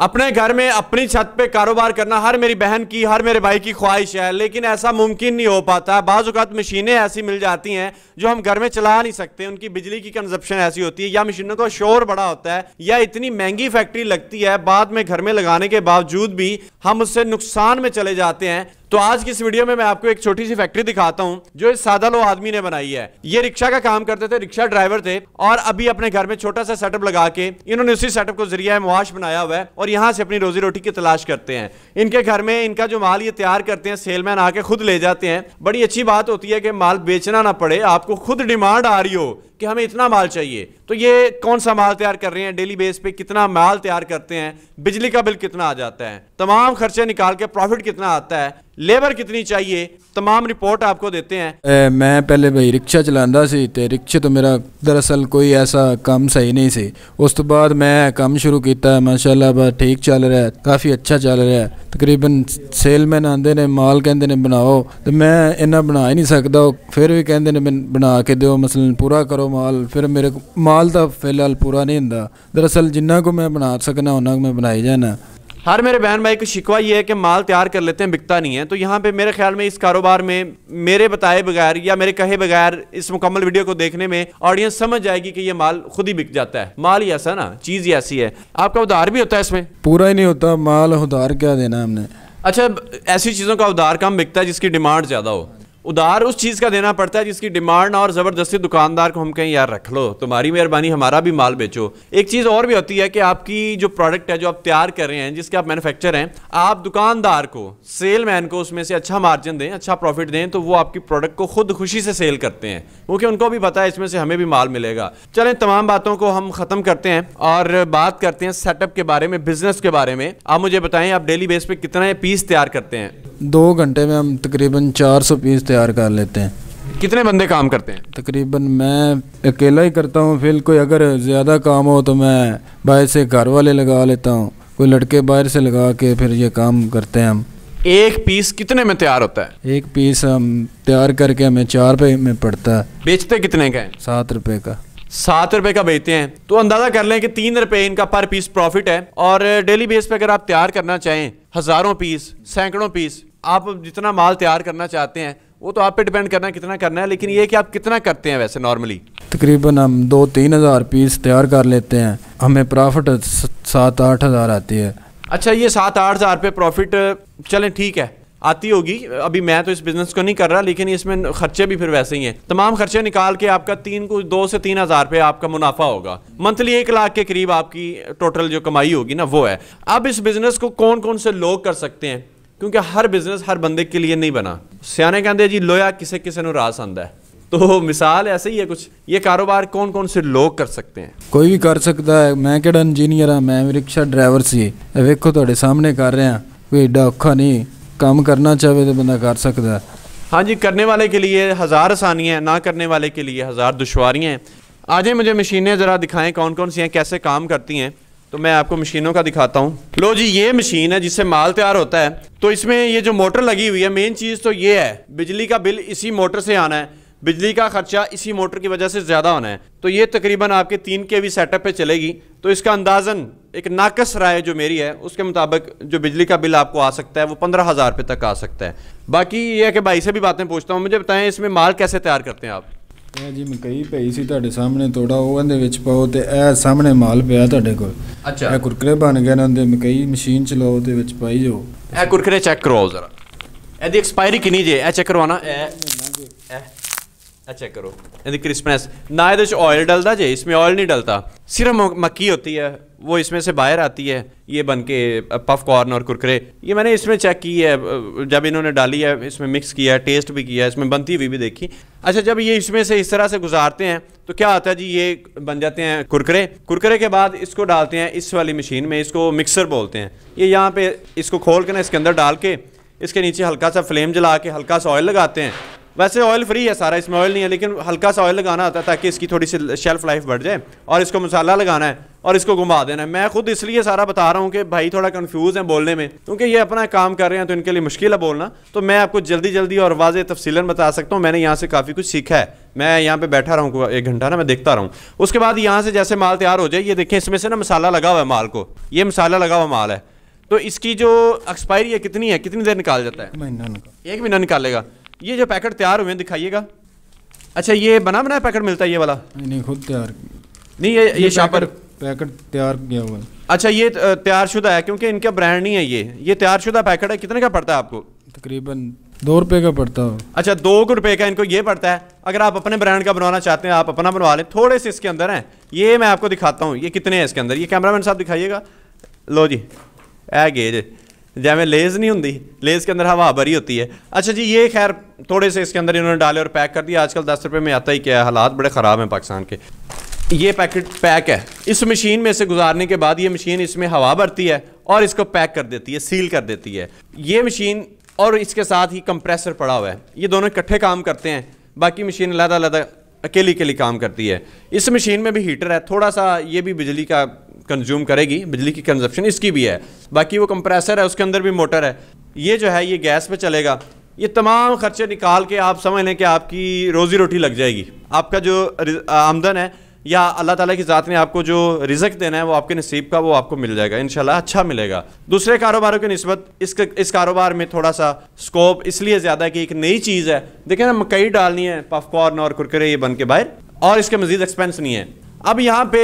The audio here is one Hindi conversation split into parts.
अपने घर में अपनी छत पे कारोबार करना हर मेरी बहन की हर मेरे भाई की ख्वाहिश है लेकिन ऐसा मुमकिन नहीं हो पाता है बाज़ात मशीनें ऐसी मिल जाती हैं जो हम घर में चला नहीं सकते उनकी बिजली की कंजप्शन ऐसी होती है या मशीनों का शोर बड़ा होता है या इतनी महंगी फैक्ट्री लगती है बाद में घर में लगाने के बावजूद भी हम उससे नुकसान में चले जाते हैं तो आज की इस वीडियो में मैं आपको एक छोटी सी फैक्ट्री दिखाता हूँ जो इस सादा लो आदमी ने बनाई है ये रिक्शा का काम करते थे रिक्शा ड्राइवर थे और अभी अपने घर में छोटा सा सेटअप लगा के इन्होंने उसी सेटअप को जरिया मुआश बनाया हुआ है और यहाँ से अपनी रोजी रोटी की तलाश करते हैं इनके घर में इनका जो माल ये तैयार करते हैं सेलमैन आके खुद ले जाते हैं बड़ी अच्छी बात होती है कि माल बेचना ना पड़े आपको खुद डिमांड आ रही हो कि हमें इतना माल चाहिए तो ये कौन सा माल तैयार कर रहे हैं डेली बेस पे कितना माल तैयार करते हैं बिजली का बिल कितना आ जाता है तमाम खर्चे निकाल के प्रॉफिट कितना आता है लेबर कितनी चाहिए तमाम रिपोर्ट आपको देते हैं ए, मैं पहले भाई रिक्शा चलाता सी तो रिक्शे तो मेरा दरअसल कोई ऐसा काम सही नहीं सी उस तो बाद मैं काम शुरू किया माशाला बस ठीक चल रहा है काफ़ी अच्छा चल रहा है तकरीबन सेलमैन आते ने माल कहें बनाओ तो मैं इन्ना बना ही नहीं सकता फिर भी कहें बना के दो मसलन पूरा करो माल फिर मेरे को माल तो फिलहाल पूरा नहीं हूँ दरअसल जिन्ना को मैं बना सकना उन्ना को मैं बनाई जाना हर मेरे बहन भाई को शिकवा ये है कि माल तैयार कर लेते हैं बिकता नहीं है तो यहाँ पे मेरे ख्याल में इस कारोबार में मेरे बताए बगैर या मेरे कहे बगैर इस मुकम्मल वीडियो को देखने में ऑडियंस समझ जाएगी कि ये माल खुद ही बिक जाता है माल ही ऐसा ना चीज़ ही ऐसी है आपका उधार भी होता है इसमें पूरा ही नहीं होता माल उधार क्या देना हमने अच्छा ऐसी चीज़ों का उधार कम बिकता है जिसकी डिमांड ज़्यादा हो उधार उस चीज़ का देना पड़ता है जिसकी डिमांड और ज़बरदस्ती दुकानदार को हम कहें यार रख लो तुम्हारी मेहरबानी हमारा भी माल बेचो एक चीज़ और भी होती है कि आपकी जो प्रोडक्ट है जो आप तैयार कर रहे हैं जिसके आप मैनुफेक्चर हैं आप दुकानदार को सेल मैन को उसमें से अच्छा मार्जिन दें अच्छा प्रॉफिट दें तो वो आपकी प्रोडक्ट को खुद खुशी से सेल करते हैं क्योंकि उनको भी पता है इसमें से हमें भी माल मिलेगा चलें तमाम बातों को हम ख़त्म करते हैं और बात करते हैं सेटअप के बारे में बिजनेस के बारे में आप मुझे बताएं आप डेली बेस पे कितना पीस तैयार करते हैं दो घंटे में हम तकरीबन 400 पीस तैयार कर लेते हैं कितने बंदे काम करते हैं तकरीबन मैं अकेला ही करता हूँ फिर कोई अगर ज़्यादा काम हो तो मैं बाहर से घर वाले लगा लेता हूँ कोई लड़के बाहर से लगा के फिर ये काम करते हैं हम एक पीस कितने में तैयार होता है एक पीस हम तैयार करके हमें चार रुपये में पड़ता है बेचते कितने का है सात रुपये का सात रुपए का बेचते हैं तो अंदाजा कर लें कि तीन रुपए इनका पर पीस प्रॉफिट है और डेली बेस पे अगर आप तैयार करना चाहें हजारों पीस सैकड़ों पीस आप जितना माल तैयार करना चाहते हैं वो तो आप पे डिपेंड करना है कितना करना है लेकिन ये कि आप कितना करते हैं वैसे नॉर्मली तकरीबन हम दो तीन हज़ार पीस तैयार कर लेते हैं हमें प्रॉफिट सात आठ हज़ार आती है अच्छा ये सात आठ हज़ार पे प्रॉफिट चलें ठीक है आती होगी अभी मैं तो इस बिज़नेस को नहीं कर रहा लेकिन इसमें खर्चे भी फिर वैसे ही हैं तमाम खर्चे निकाल के आपका तीन को दो से तीन हज़ार रुपये आपका मुनाफा होगा मंथली एक लाख के करीब आपकी टोटल जो कमाई होगी ना वो है अब इस बिज़नेस को कौन कौन से लोग कर सकते हैं क्योंकि हर बिजनेस हर बंद के लिए नहीं बना सियाने कहें जी लोया किसी किसी को रास आंदा है तो मिसाल ऐसे ही है कुछ ये कारोबार कौन कौन से लोग कर सकते हैं कोई भी कर सकता है मैं ਕਿਹੜਾ इंजीनियर हाँ मैं रिक्शा ड्राइवर से वेखो तो सामने कर रहा हाँ। ਰਿਹਾ कोई एडा औखा नहीं काम करना चाहे तो बंदा कर सकता है हाँ जी करने वाले के लिए हज़ार आसानियाँ हैं ना करने वाले के लिए हज़ार दुशारियाँ हैं आज मुझे मशीनें ज़रा दिखाएँ कौन कौन सी हैं कैसे काम करती हैं तो मैं आपको मशीनों का दिखाता हूँ लो जी ये मशीन है जिससे माल तैयार होता है तो इसमें ये जो मोटर लगी हुई है मेन चीज़ तो ये है बिजली का बिल इसी मोटर से आना है बिजली का खर्चा इसी मोटर की वजह से ज़्यादा होना है तो ये तकरीबन आपके तीन के वी सेटअप पे चलेगी तो इसका अंदाजन एक नाकस राय जो मेरी है उसके मुताबिक जो बिजली का बिल आपको आ सकता है वो पंद्रह हज़ार रुपये तक आ सकता है बाकी ये है कि भाई से भी बातें पूछता हूँ मुझे बताएं इसमें माल कैसे तैयार करते हैं आप ਇਹ ਜੀ ਮਕਈ ਪਈ ਸੀ ਤੁਹਾਡੇ ਸਾਹਮਣੇ ਤੋੜਾ ਉਹ ਇਹਦੇ ਵਿੱਚ ਪਾਓ ਤੇ ਇਹ ਸਾਹਮਣੇ ਮਾਲ ਪਿਆ ਤੁਹਾਡੇ ਕੋਲ ਅੱਛਾ ਇਹ ਕੁਰਕਰੇ ਬਣ ਗਏ ਇਹਨਾਂ ਦੇ ਮਕਈ ਮਸ਼ੀਨ ਚ ਲਾਓ ਤੇ ਵਿੱਚ ਪਾਈ ਜੋ ਇਹ ਕੁਰਕਰੇ ਚੈੱਕ ਕਰੋ ਜ਼ਰਾ ਇਹਦੀ ਐਕਸਪਾਇਰੀ ਕਿੰਨੀ ਜੇ ਇਹ ਚੈੱਕ ਕਰਵਾਣਾ ਇਹ ਇਹ ਚੈੱਕ ਕਰੋ ਇਹਦੀ ਕ੍ਰਿਸਪਨੈਸ ਨਾ ਇਹਦੇ ਵਿੱਚ ਆਇਲ ਡਲਦਾ ਜੇ ਇਸ ਵਿੱਚ ਆਇਲ ਨਹੀਂ ਡਲਦਾ ਸਿਰਫ ਮੱਕੀ ਹੁੰਦੀ ਹੈ वो इसमें से बाहर आती है ये बन के कॉर्न और कुरकरे ये मैंने इसमें चेक की है जब इन्होंने डाली है इसमें मिक्स किया है टेस्ट भी किया है इसमें बनती हुई भी देखी अच्छा जब ये इसमें से इस तरह से गुजारते हैं तो क्या आता है जी ये बन जाते हैं कुरकरे कुरकरे के बाद इसको डालते हैं इस वाली मशीन में इसको मिक्सर बोलते हैं ये यहाँ पे इसको खोल के ना इसके अंदर डाल के इसके नीचे हल्का सा फ्लेम जला के हल्का सा ऑयल लगाते हैं वैसे ऑयल फ्री है सारा इसमें ऑयल नहीं है लेकिन हल्का सा ऑयल लगाना आता है ताकि इसकी थोड़ी सी शेल्फ लाइफ बढ़ जाए और इसको मसाला लगाना है और इसको घुमा देना है मैं खुद इसलिए सारा बता रहा हूँ कि भाई थोड़ा कन्फ्यूज़ है बोलने में क्योंकि ये अपना काम कर रहे हैं तो इनके लिए मुश्किल है बोलना तो मैं आपको जल्दी जल्दी और वाज तफसीलन बता सकता हूँ मैंने यहाँ से काफ़ी कुछ सीखा है मैं यहाँ पे बैठा रहा हूँ एक घंटा ना मैं देखता रहा हूँ उसके बाद यहाँ से जैसे माल तैयार हो जाए ये देखें इसमें से ना मसाला लगा हुआ है माल को ये मसाला लगा हुआ माल है तो इसकी जो एक्सपायरी है कितनी है कितनी देर निकाल जाता है एक महीना निकालेगा ये जो पैकेट तैयार हुए हैं दिखाइएगा अच्छा ये बना बनाया पैकेट मिलता है ये वाला नहीं खुद तैयार नहीं ये ये, ये शापर पैकेट तैयार किया हुआ अच्छा ये तैयार शुदा है क्योंकि इनका ब्रांड नहीं है ये ये तैयार शुदा पैकेट है कितने का पड़ता है आपको तकरीबन दो रुपए का पड़ता है अच्छा दो रुपए का इनको ये पड़ता है अगर आप अपने ब्रांड का बनवाना चाहते हैं आप अपना बनवा लें थोड़े से इसके अंदर हैं ये मैं आपको दिखाता हूँ ये कितने हैं इसके अंदर ये कैमरा साहब दिखाइएगा लो जी ए गेज जैमें लेज नहीं होंगी लेज के अंदर हवा भरी होती है अच्छा जी ये खैर थोड़े से इसके अंदर इन्होंने डाले और पैक कर दिया आजकल दस रुपये में आता ही क्या है हालात बड़े ख़राब हैं पाकिस्तान के ये पैकेट पैक है इस मशीन में से गुजारने के बाद ये मशीन इसमें हवा भरती है और इसको पैक कर देती है सील कर देती है ये मशीन और इसके साथ ही कंप्रेसर पड़ा हुआ है ये दोनों इकट्ठे काम करते हैं बाकी मशीन अलहदा अलहदा अकेली अकेली काम करती है इस मशीन में भी हीटर है थोड़ा सा ये भी बिजली का कंज्यूम करेगी बिजली की कंजप्शन इसकी भी है बाकी वो कंप्रेसर है उसके अंदर भी मोटर है ये जो है ये गैस पे चलेगा ये तमाम खर्चे निकाल के आप समझ लें कि आपकी रोज़ी रोटी लग जाएगी आपका जो आमदन है या अल्लाह ताला की ज़ात ने आपको जो रिजक देना है वो आपके नसीब का वो आपको मिल जाएगा इन अच्छा मिलेगा दूसरे कारोबारों की नस्बत इस इस कारोबार में थोड़ा सा स्कोप इसलिए ज़्यादा है कि एक नई चीज़ है देखें ना मकई डालनी है पॉपकॉर्न और कुरकरे ये बन के बाहर और इसके मज़ीद एक्सपेंस नहीं है अब यहाँ पे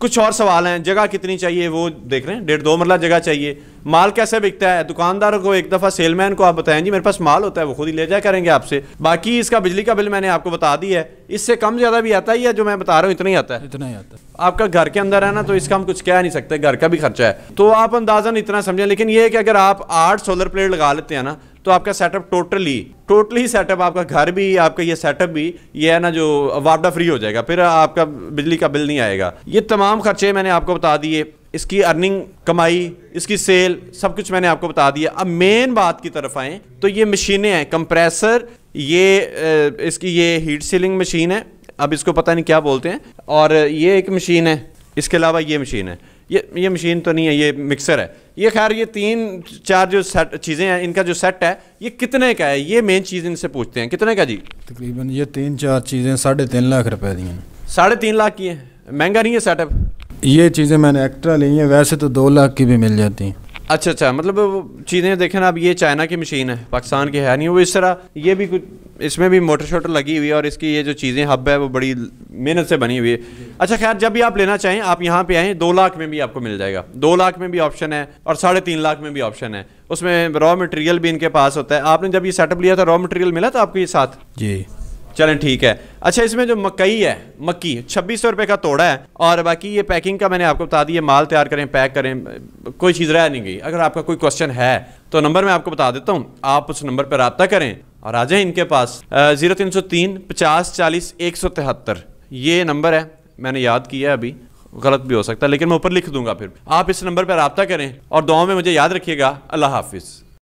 कुछ और सवाल हैं जगह कितनी चाहिए वो देख रहे हैं डेढ़ दो मरला जगह चाहिए माल कैसे बिकता है दुकानदारों को एक दफ़ा सेलमैन को आप बताएं जी मेरे पास माल होता है वो खुद ही ले जाया करेंगे आपसे बाकी इसका बिजली का बिल मैंने आपको बता दिया है इससे कम ज़्यादा भी आता है या जो मैं बता रहा हूँ इतना ही आता है इतना ही आता है आपका घर के अंदर है ना तो इसका हम कुछ कह नहीं सकते घर का भी खर्चा है तो आप अंदाजन इतना समझें लेकिन ये है कि अगर आप आठ सोलर प्लेट लगा लेते हैं ना तो आपका सेटअप टोटली टोटली सेटअप आपका घर भी आपका ये सेटअप भी ये है ना जो वापडा फ्री हो जाएगा फिर आपका बिजली का बिल नहीं आएगा ये तमाम खर्चे मैंने आपको बता दिए इसकी अर्निंग कमाई इसकी सेल सब कुछ मैंने आपको बता दिया अब मेन बात की तरफ आए तो ये मशीनें हैं कंप्रेसर ये इसकी ये हीट सीलिंग मशीन है अब इसको पता नहीं क्या बोलते हैं और ये एक मशीन है इसके अलावा ये मशीन है ये ये मशीन तो नहीं है ये मिक्सर है ये खैर ये तीन चार जो सेट चीज़ें हैं इनका जो सेट है ये कितने का है ये मेन चीज़ इनसे पूछते हैं कितने का जी तकरीबन ये तीन चार चीज़ें साढ़े तीन लाख रुपए दी हैं साढ़े तीन लाख की हैं महंगा नहीं है सेटअप ये चीज़ें मैंने एक्स्ट्रा ली हैं वैसे तो दो लाख की भी मिल जाती हैं अच्छा अच्छा मतलब चीज़ें देखें ना अब ये चाइना की मशीन है पाकिस्तान की है नहीं वो इस तरह ये भी कुछ इसमें भी मोटर शोटर लगी हुई है और इसकी ये जो चीज़ें हब है वो बड़ी मेहनत से बनी हुई है अच्छा खैर जब भी आप लेना चाहें आप यहाँ पे आएँ दो लाख में भी आपको मिल जाएगा दो लाख में भी ऑप्शन है और साढ़े तीन लाख में भी ऑप्शन है उसमें रॉ मटेरियल भी इनके पास होता है आपने जब ये सेटअप लिया था रॉ मटेरियल मिला था आपको ये साथ जी चलें ठीक है अच्छा इसमें जो मकई है मक्की छब्बीस सौ रुपये का तोड़ा है और बाकी ये पैकिंग का मैंने आपको बता दिया माल तैयार करें पैक करें कोई चीज़ रह नहीं गई अगर आपका कोई क्वेश्चन है तो नंबर मैं आपको बता देता हूँ आप उस नंबर पर रबता करें और आ जाए इनके पास ज़ीरो तीन सौ तीन पचास चालीस एक सौ तिहत्तर ये नंबर है मैंने याद किया है अभी गलत भी हो सकता है लेकिन मैं ऊपर लिख दूंगा फिर आप इस नंबर पर रबता करें और दुआ में मुझे याद रखिएगा अल्लाह हाफिज़